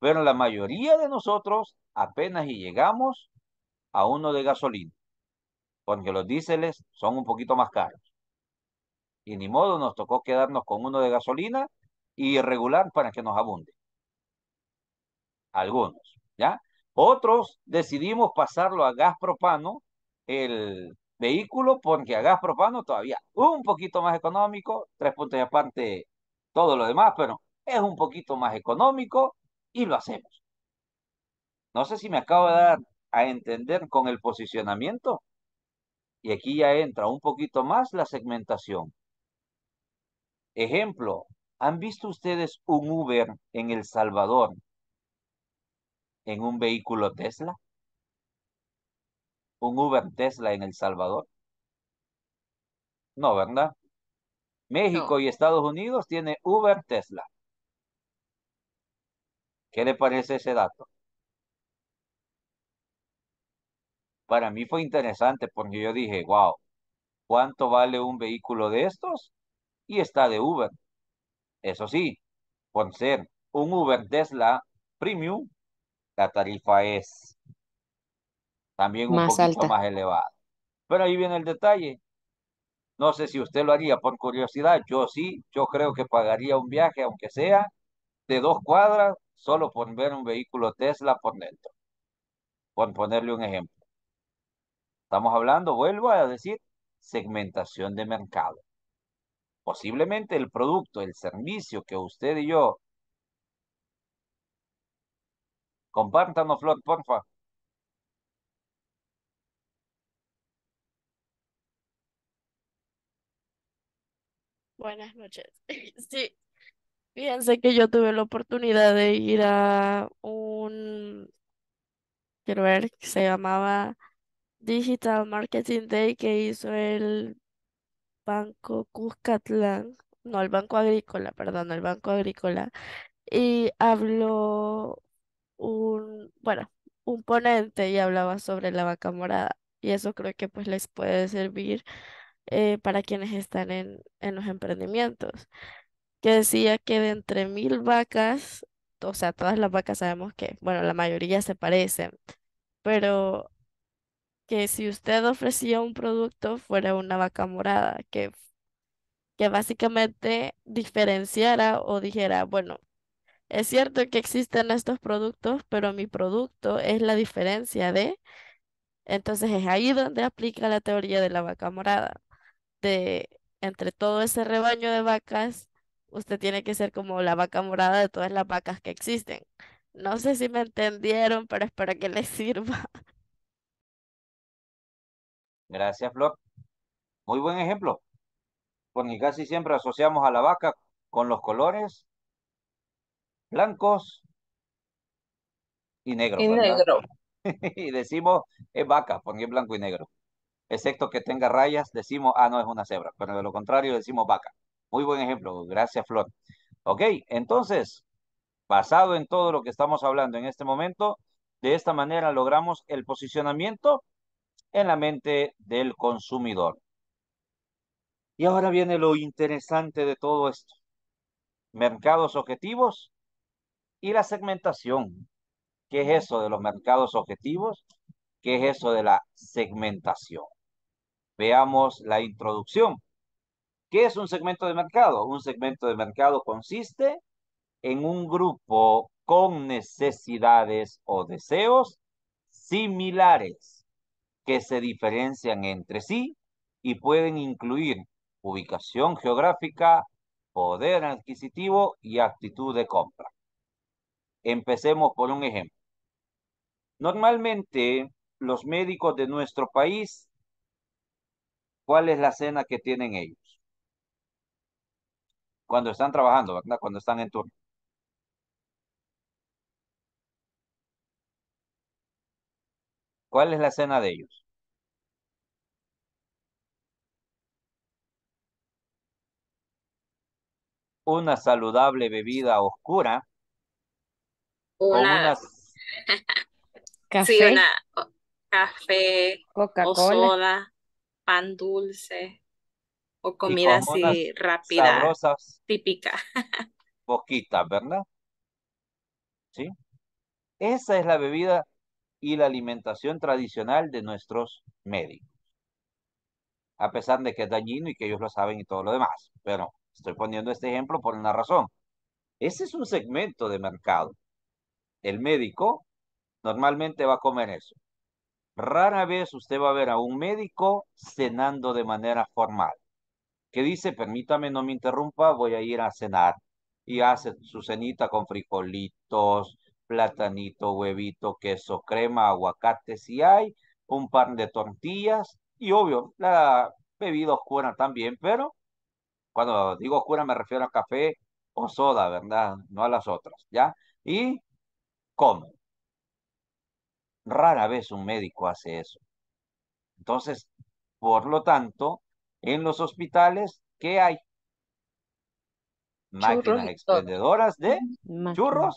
pero la mayoría de nosotros apenas y llegamos a uno de gasolina, porque los diéseles son un poquito más caros. Y ni modo nos tocó quedarnos con uno de gasolina y regular para que nos abunde. Algunos, ¿ya? Otros decidimos pasarlo a gas propano, el vehículo, porque a gas propano todavía un poquito más económico, tres puntos aparte todo lo demás, pero es un poquito más económico y lo hacemos. No sé si me acabo de dar a entender con el posicionamiento. Y aquí ya entra un poquito más la segmentación. Ejemplo, ¿han visto ustedes un Uber en El Salvador en un vehículo Tesla? un Uber Tesla en El Salvador? No, ¿verdad? México y Estados Unidos tiene Uber Tesla. ¿Qué le parece ese dato? Para mí fue interesante porque yo dije, wow, ¿cuánto vale un vehículo de estos? Y está de Uber. Eso sí, por ser un Uber Tesla Premium, la tarifa es también un poquito más elevado. Pero ahí viene el detalle. No sé si usted lo haría por curiosidad. Yo sí, yo creo que pagaría un viaje, aunque sea de dos cuadras, solo por ver un vehículo Tesla por dentro. Por ponerle un ejemplo. Estamos hablando, vuelvo a decir, segmentación de mercado. Posiblemente el producto, el servicio que usted y yo. Compártanos, Flor, favor. Buenas noches. <laughs> Sí, fíjense que yo tuve la oportunidad de ir a un, quiero ver, se llamaba Digital Marketing Day que hizo el Banco Cuscatlán, no, el Banco Agrícola, perdón, el Banco Agrícola, y habló un, bueno, un ponente y hablaba sobre la vaca morada. Y eso creo que pues les puede servir eh, para quienes están en, en los emprendimientos, que decía que de entre mil vacas, o sea, todas las vacas sabemos que, bueno, la mayoría se parecen, pero que si usted ofrecía un producto fuera una vaca morada, que, que básicamente diferenciara o dijera, bueno, es cierto que existen estos productos, pero mi producto es la diferencia de... Entonces es ahí donde aplica la teoría de la vaca morada de entre todo ese rebaño de vacas, usted tiene que ser como la vaca morada de todas las vacas que existen. No sé si me entendieron, pero espero que les <laughs> sirva. Gracias, Flor. Muy buen ejemplo. Porque casi siempre asociamos a la vaca con los colores blancos y negros. Y negro. <laughs> y decimos es vaca, porque es blanco y negro excepto que tenga rayas, decimos, ah, no, es una cebra, pero de lo contrario decimos vaca. Muy buen ejemplo, gracias Flor. Ok, entonces, basado en todo lo que estamos hablando en este momento, de esta manera logramos el posicionamiento en la mente del consumidor. Y ahora viene lo interesante de todo esto. Mercados objetivos y la segmentación. ¿Qué es eso de los mercados objetivos? ¿Qué es eso de la segmentación? Veamos la introducción. ¿Qué es un segmento de mercado? Un segmento de mercado consiste en un grupo con necesidades o deseos similares que se diferencian entre sí y pueden incluir ubicación geográfica, poder adquisitivo y actitud de compra. Empecemos por un ejemplo. Normalmente los médicos de nuestro país ¿Cuál es la cena que tienen ellos? Cuando están trabajando, ¿verdad? Cuando están en turno. ¿Cuál es la cena de ellos? Una saludable bebida oscura. Una. <laughs> Café. café. Coca-Cola pan dulce o comida así rápida, sabrosas, típica. Poquitas, ¿verdad? ¿Sí? Esa es la bebida y la alimentación tradicional de nuestros médicos. A pesar de que es dañino y que ellos lo saben y todo lo demás. Pero estoy poniendo este ejemplo por una razón. Ese es un segmento de mercado. El médico normalmente va a comer eso. Rara vez usted va a ver a un médico cenando de manera formal, que dice, permítame, no me interrumpa, voy a ir a cenar. Y hace su cenita con frijolitos, platanito, huevito, queso, crema, aguacate, si hay, un par de tortillas y obvio, la bebida oscura también, pero cuando digo oscura me refiero a café o soda, ¿verdad? No a las otras, ¿ya? Y come. Rara vez un médico hace eso. Entonces, por lo tanto, en los hospitales, ¿qué hay? Máquinas expendedoras de churros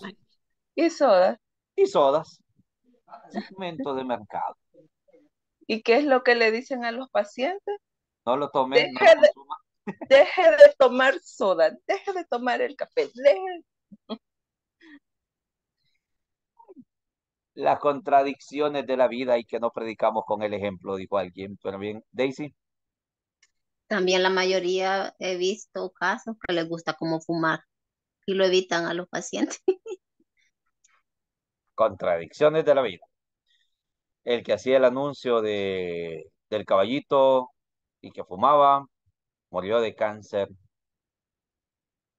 y sodas. Y sodas. Segmento de mercado. ¿Y qué es lo que le dicen a los pacientes? No lo tomen. Deje, de, tomar soda, deje de tomar el café, deje las contradicciones de la vida y que no predicamos con el ejemplo, dijo alguien. Pero bien, Daisy. También la mayoría he visto casos que les gusta como fumar y lo evitan a los pacientes. <laughs> Contradicciones de la vida. El que hacía el anuncio de, del caballito y que fumaba, murió de cáncer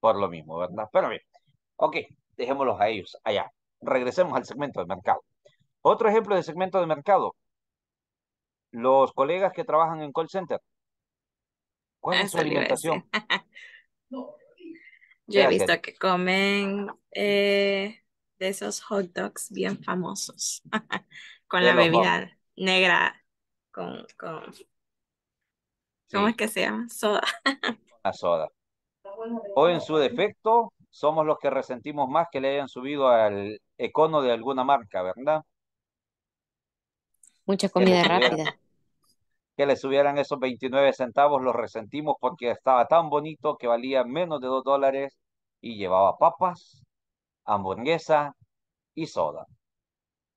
por lo mismo, ¿verdad? Pero bien, ok, dejémoslos a ellos allá. Regresemos al segmento de mercado. Otro ejemplo de segmento de mercado. Los colegas que trabajan en call center. ¿Cuál es ah, su alimentación? <laughs> Yo he visto que comen eh, de esos hot dogs bien famosos <laughs> con la bebida negra, con, ¿cómo es que se llama? Soda. <laughs> la soda. O en su defecto, somos los que resentimos más que le hayan subido al econo de alguna marca, ¿verdad? Mucha comida rápida. <laughs> Que le subieran esos 29 centavos, los resentimos porque estaba tan bonito que valía menos de 2 dólares y llevaba papas, hamburguesa y soda.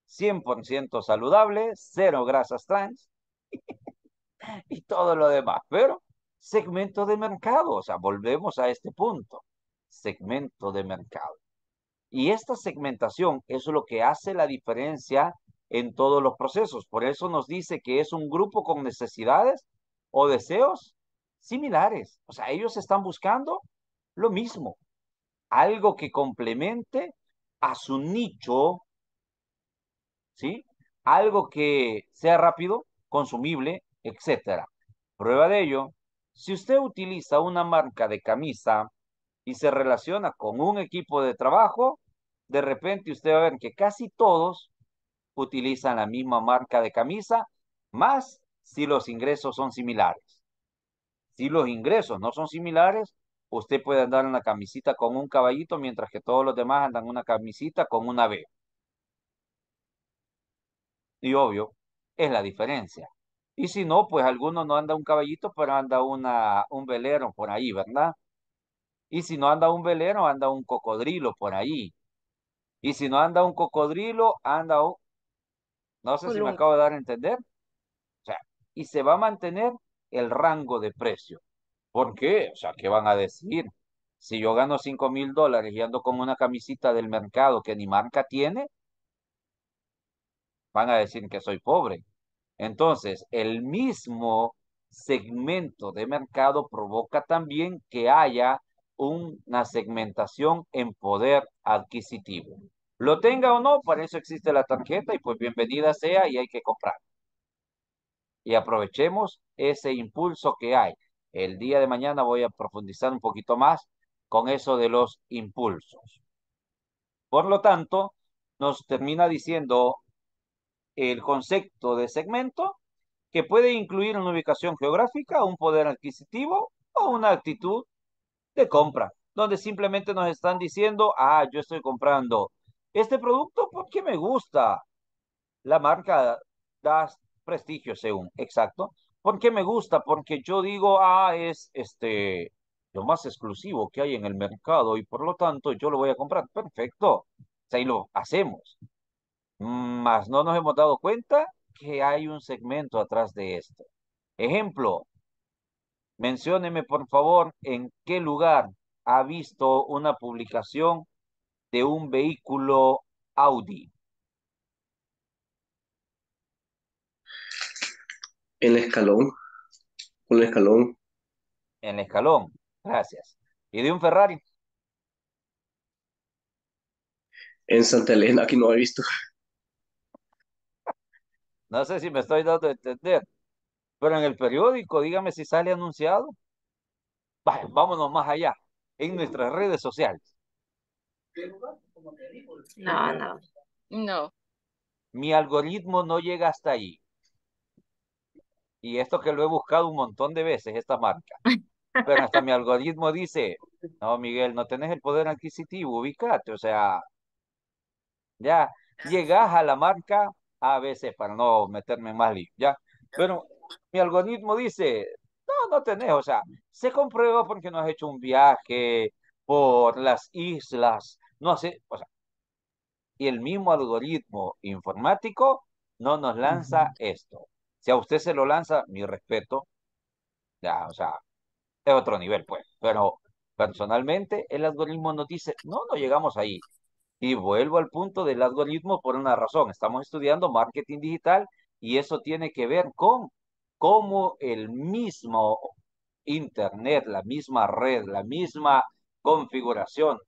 100% saludable, cero grasas trans <laughs> y todo lo demás. Pero segmento de mercado, o sea, volvemos a este punto, segmento de mercado. Y esta segmentación es lo que hace la diferencia en todos los procesos. Por eso nos dice que es un grupo con necesidades o deseos similares. O sea, ellos están buscando lo mismo, algo que complemente a su nicho, ¿sí? Algo que sea rápido, consumible, etcétera. Prueba de ello, si usted utiliza una marca de camisa y se relaciona con un equipo de trabajo, de repente usted va a ver que casi todos utilizan la misma marca de camisa, más si los ingresos son similares. Si los ingresos no son similares, usted puede andar en la camisita con un caballito, mientras que todos los demás andan una camisita con una B. Y obvio, es la diferencia. Y si no, pues alguno no anda un caballito, pero anda una, un velero por ahí, ¿verdad? Y si no anda un velero, anda un cocodrilo por ahí. Y si no anda un cocodrilo, anda un, no sé pues si me acabo de dar a entender. O sea, y se va a mantener el rango de precio. ¿Por qué? O sea, ¿qué van a decir? Si yo gano 5 mil dólares y ando con una camisita del mercado que ni marca tiene, van a decir que soy pobre. Entonces, el mismo segmento de mercado provoca también que haya una segmentación en poder adquisitivo. Lo tenga o no, para eso existe la tarjeta y pues bienvenida sea y hay que comprar. Y aprovechemos ese impulso que hay. El día de mañana voy a profundizar un poquito más con eso de los impulsos. Por lo tanto, nos termina diciendo el concepto de segmento que puede incluir una ubicación geográfica, un poder adquisitivo o una actitud de compra, donde simplemente nos están diciendo, ah, yo estoy comprando este producto porque me gusta. La marca da prestigio, según, exacto. Porque me gusta, porque yo digo, ah, es este lo más exclusivo que hay en el mercado y por lo tanto yo lo voy a comprar. Perfecto. Pues ahí lo hacemos. Más no nos hemos dado cuenta que hay un segmento atrás de esto. Ejemplo, mencióneme por favor en qué lugar ha visto una publicación de un vehículo Audi? En escalón. Un escalón. En escalón, gracias. ¿Y de un Ferrari? En Santa Elena, aquí no he visto. No sé si me estoy dando a entender, pero en el periódico, dígame si sale anunciado. vámonos más allá, en nuestras redes sociales. Pues, no, no. No. Mi algoritmo no llega hasta ahí. Y esto que lo he buscado un montón de veces, esta marca. Pero hasta mi algoritmo dice, no, Miguel, no tenés el poder adquisitivo, Ubícate, O sea, ya, llegás a la marca a veces para no meterme más lío, ya. Pero mi algoritmo dice, no, no tenés, o sea, se comprueba porque no has hecho un viaje por las islas no hace, o sea, y el mismo algoritmo informático no nos lanza esto. Si a usted se lo lanza, mi respeto, ya, o sea, es otro nivel, pues. Pero personalmente, el algoritmo nos dice, no, no llegamos ahí. Y vuelvo al punto del algoritmo por una razón. Estamos estudiando marketing digital y eso tiene que ver con cómo el mismo Internet, la misma red, la misma configuración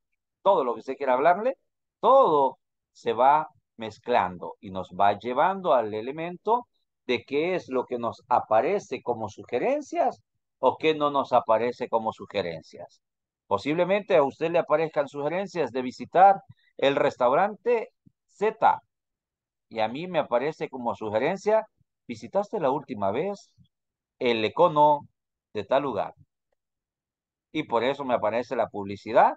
todo lo que se quiera hablarle, todo se va mezclando y nos va llevando al elemento de qué es lo que nos aparece como sugerencias o qué no nos aparece como sugerencias. Posiblemente a usted le aparezcan sugerencias de visitar el restaurante Z y a mí me aparece como sugerencia, visitaste la última vez el econo de tal lugar. Y por eso me aparece la publicidad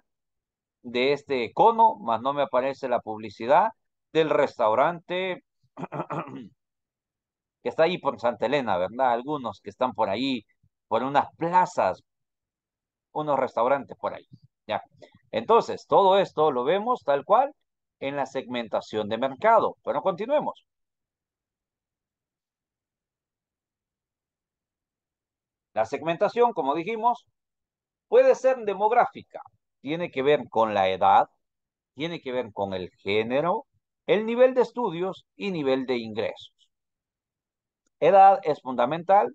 de este cono, más no me aparece la publicidad del restaurante <clears throat> que está ahí por Santa Elena, ¿verdad? Algunos que están por ahí, por unas plazas, unos restaurantes por ahí. Ya. Entonces, todo esto lo vemos tal cual en la segmentación de mercado. Bueno, continuemos. La segmentación, como dijimos, puede ser demográfica, tiene que ver con la edad, tiene que ver con el género, el nivel de estudios y nivel de ingresos. Edad es fundamental.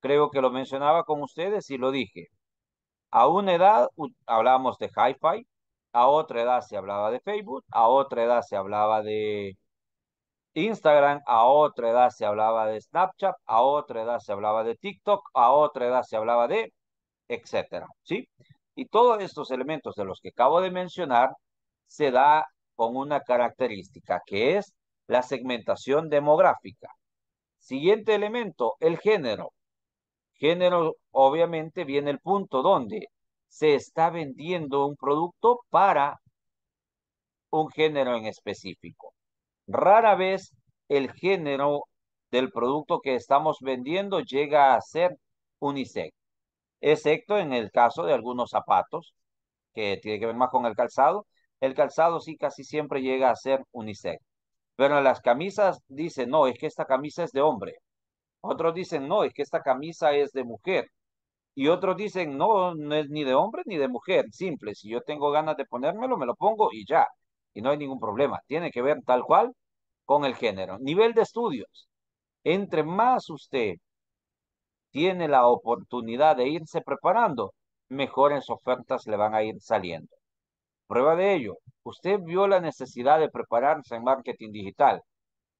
Creo que lo mencionaba con ustedes y lo dije. A una edad hablábamos de hi-fi, a otra edad se hablaba de Facebook, a otra edad se hablaba de Instagram, a otra edad se hablaba de Snapchat, a otra edad se hablaba de TikTok, a otra edad se hablaba de etcétera, ¿sí? Y todos estos elementos de los que acabo de mencionar se da con una característica que es la segmentación demográfica. Siguiente elemento, el género. Género, obviamente, viene el punto donde se está vendiendo un producto para un género en específico. Rara vez el género del producto que estamos vendiendo llega a ser unisex excepto en el caso de algunos zapatos, que tiene que ver más con el calzado. El calzado sí casi siempre llega a ser unisex. Pero en las camisas dicen, no, es que esta camisa es de hombre. Otros dicen, no, es que esta camisa es de mujer. Y otros dicen, no, no es ni de hombre ni de mujer, simple. Si yo tengo ganas de ponérmelo, me lo pongo y ya. Y no hay ningún problema. Tiene que ver tal cual con el género. Nivel de estudios. Entre más usted tiene la oportunidad de irse preparando, mejores ofertas le van a ir saliendo. Prueba de ello, usted vio la necesidad de prepararse en marketing digital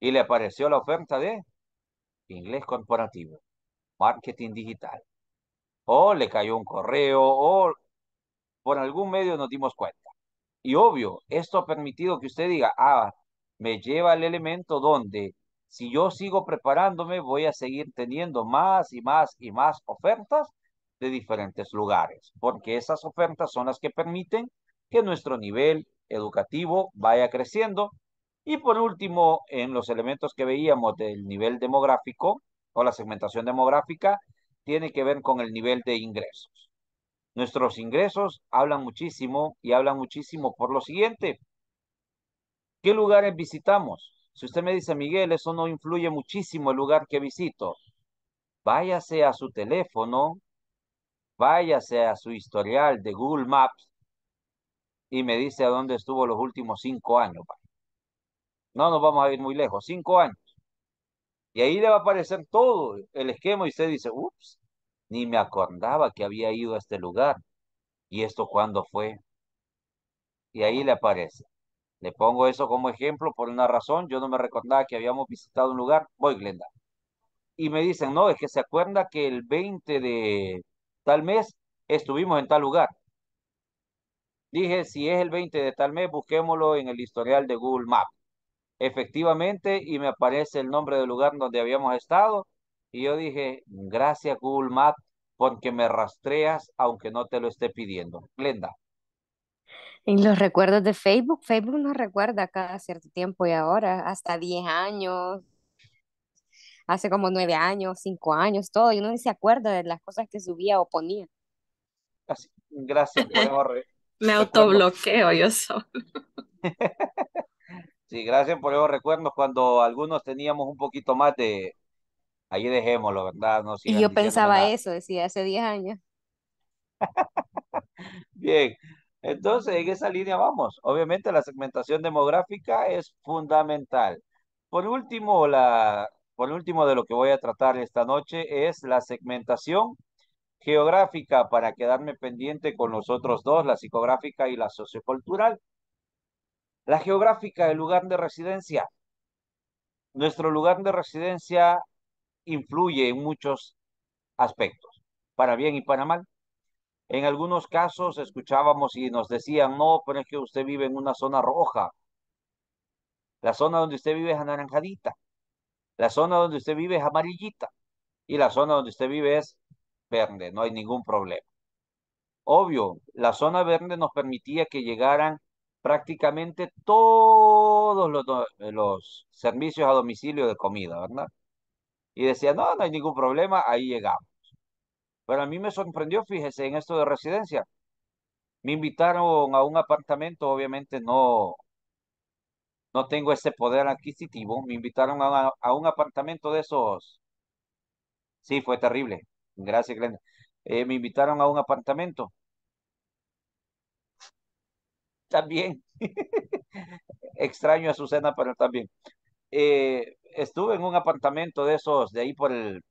y le apareció la oferta de inglés corporativo, marketing digital. O le cayó un correo o por algún medio nos dimos cuenta. Y obvio, esto ha permitido que usted diga, ah, me lleva al elemento donde si yo sigo preparándome, voy a seguir teniendo más y más y más ofertas de diferentes lugares, porque esas ofertas son las que permiten que nuestro nivel educativo vaya creciendo. Y por último, en los elementos que veíamos del nivel demográfico o la segmentación demográfica, tiene que ver con el nivel de ingresos. Nuestros ingresos hablan muchísimo y hablan muchísimo por lo siguiente. ¿Qué lugares visitamos? Si usted me dice, Miguel, eso no influye muchísimo el lugar que visito, váyase a su teléfono, váyase a su historial de Google Maps y me dice a dónde estuvo los últimos cinco años. No nos vamos a ir muy lejos, cinco años. Y ahí le va a aparecer todo el esquema y usted dice, ups, ni me acordaba que había ido a este lugar. ¿Y esto cuándo fue? Y ahí le aparece. Le pongo eso como ejemplo por una razón. Yo no me recordaba que habíamos visitado un lugar. Voy, Glenda. Y me dicen, no, es que se acuerda que el 20 de tal mes estuvimos en tal lugar. Dije, si es el 20 de tal mes, busquémoslo en el historial de Google Maps. Efectivamente, y me aparece el nombre del lugar donde habíamos estado. Y yo dije, gracias Google Maps, porque me rastreas aunque no te lo esté pidiendo. Glenda. En los recuerdos de Facebook, Facebook nos recuerda cada cierto tiempo y ahora, hasta 10 años, hace como 9 años, 5 años, todo, y uno ni se acuerda de las cosas que subía o ponía. gracias, por <laughs> Me autobloqueo yo solo. <laughs> sí, gracias por esos recuerdos cuando algunos teníamos un poquito más de, ahí dejémoslo, ¿verdad? No y yo pensaba eso, decía, hace 10 años. <laughs> Bien, entonces, en esa línea vamos. Obviamente, la segmentación demográfica es fundamental. Por último, la, por último de lo que voy a tratar esta noche es la segmentación geográfica para quedarme pendiente con los otros dos, la psicográfica y la sociocultural. La geográfica, el lugar de residencia. Nuestro lugar de residencia influye en muchos aspectos, para bien y para mal. En algunos casos escuchábamos y nos decían, no, pero es que usted vive en una zona roja. La zona donde usted vive es anaranjadita. La zona donde usted vive es amarillita. Y la zona donde usted vive es verde, no hay ningún problema. Obvio, la zona verde nos permitía que llegaran prácticamente todos los, servicios a domicilio de comida, ¿verdad? Y decía, no, no hay ningún problema, ahí llegamos. Pero a mí me sorprendió, fíjese, en esto de residencia. Me invitaron a un apartamento, obviamente no, no tengo ese poder adquisitivo. Me invitaron a, un apartamento de esos. Sí, fue terrible. Gracias, Glenda. Eh, me invitaron a un apartamento. También. <laughs> Extraño a Susana, pero también. Eh, estuve en un apartamento de esos, de ahí por el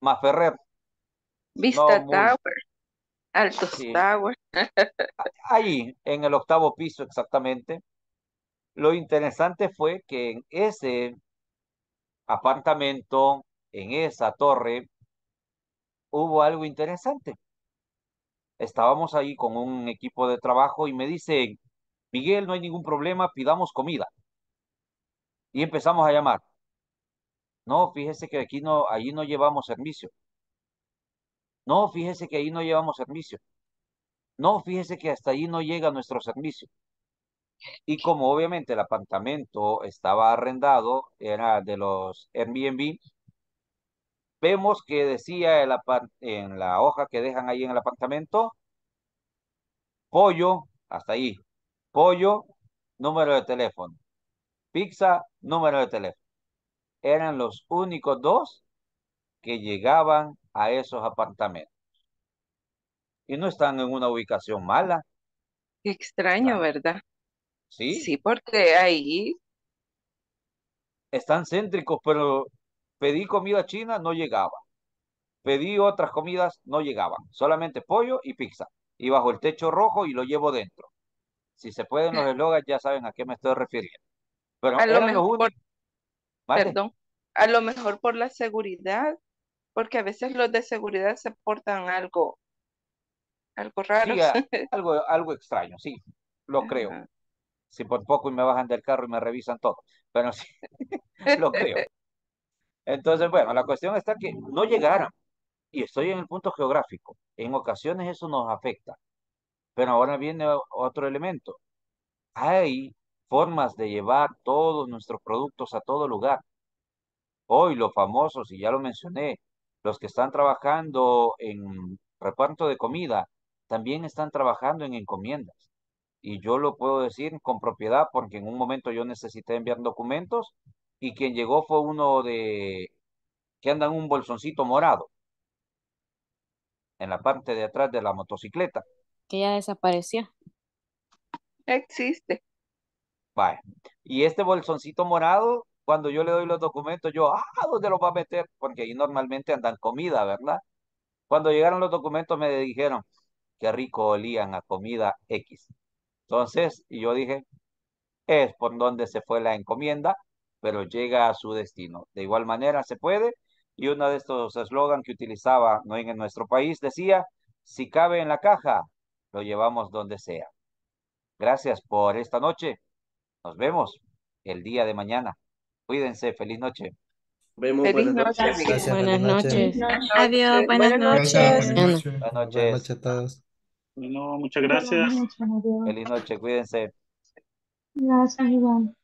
Maferrer. Vista Tower, Alto Tower. Ahí, en el octavo piso exactamente. Lo interesante fue que en ese apartamento, en esa torre, hubo algo interesante. Estábamos ahí con un equipo de trabajo y me dicen, Miguel, no hay ningún problema, pidamos comida. Y empezamos a llamar. No, fíjese que aquí no, allí no llevamos servicio. No, fíjese que ahí no llevamos servicio. No, fíjese que hasta ahí no llega nuestro servicio. Y como obviamente el apartamento estaba arrendado, era de los Airbnb, vemos que decía en la hoja que dejan ahí en el apartamento, pollo, hasta ahí, pollo, número de teléfono, pizza, número de teléfono. Eran los únicos dos que llegaban a esos apartamentos. Y no están en una ubicación mala. extraño, ¿verdad? Sí. Sí, porque ahí... Están céntricos, pero pedí comida china, no llegaba. Pedí otras comidas, no llegaban. Solamente pollo y pizza. Y bajo el techo rojo y lo llevo dentro. Si se pueden los ah. eslogans, ya saben a qué me estoy refiriendo. Pero a lo mejor a lo mejor por la seguridad porque a veces los de seguridad se portan algo, algo raro. <laughs> algo, algo extraño, sí, lo creo. Si por poco y me bajan del carro y me revisan todo, pero sí, <laughs> lo creo. <laughs> Entonces, bueno, la cuestión está que no llegaron. Y estoy en el punto geográfico. En ocasiones eso nos afecta. Pero ahora viene otro elemento. Hay formas de llevar todos nuestros productos a todo lugar. Hoy los famosos, y ya lo mencioné, los que están trabajando en reparto de comida, también están trabajando en encomiendas. Y yo lo puedo decir con propiedad porque en un momento yo necesité enviar documentos y quien llegó fue uno de que anda en un bolsoncito morado en la parte de atrás de la motocicleta. Que ya desapareció. Existe. Vale. Y este bolsoncito morado cuando yo le doy los documentos, yo, ah, ¿dónde los va a meter? Porque ahí normalmente andan comida, ¿verdad? Cuando llegaron los documentos me dijeron, qué rico olían a comida X. Entonces, yo dije, es por donde se fue la encomienda, pero llega a su destino. De igual manera se puede, y uno de estos eslogan que utilizaba ¿no? en nuestro país decía, si cabe en la caja, lo llevamos donde sea. Gracias por esta noche. Nos vemos el día de mañana. Cuídense, feliz noche. Vemos, feliz buenas, noche, buenas, noches. Adiós, buenas noches. buenas noches. Buenas noches. a todos. Bueno, muchas gracias. Feliz noche, cuídense. Gracias, Iván.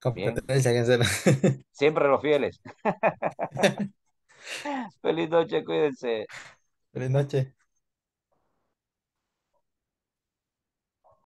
Competencia, será? Siempre los fieles. <laughs> <laughs> Feliz noche, cuídense. Feliz noche.